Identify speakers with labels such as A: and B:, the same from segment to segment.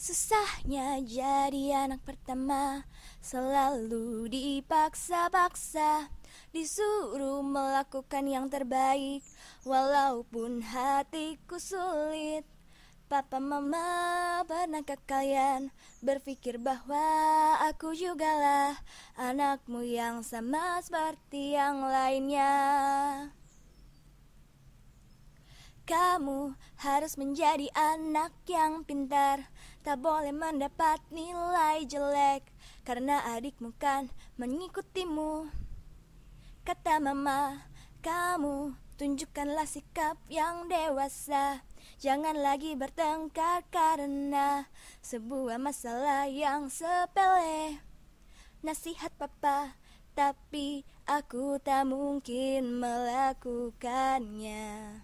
A: Susahnya jadi anak pertama Selalu dipaksa-paksa Disuruh melakukan yang terbaik Walaupun hatiku sulit Papa mama pernahkah kalian Berpikir bahwa aku jugalah Anakmu yang sama seperti yang lainnya kamu harus menjadi anak yang pintar Tak boleh mendapat nilai jelek Karena adikmu kan mengikutimu Kata mama, kamu tunjukkanlah sikap yang dewasa Jangan lagi bertengkar karena sebuah masalah yang sepele Nasihat papa, tapi aku tak mungkin melakukannya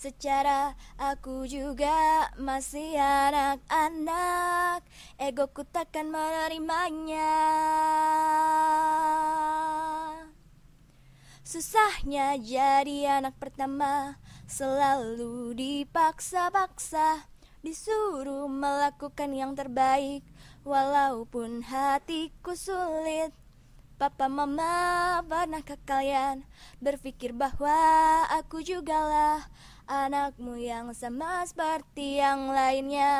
A: Secara aku juga masih anak-anak ego ku takkan menerimanya Susahnya jadi anak pertama Selalu dipaksa-paksa Disuruh melakukan yang terbaik Walaupun hatiku sulit Papa mama pernahkah kalian berpikir bahwa aku jugalah anakmu yang sama seperti yang lainnya.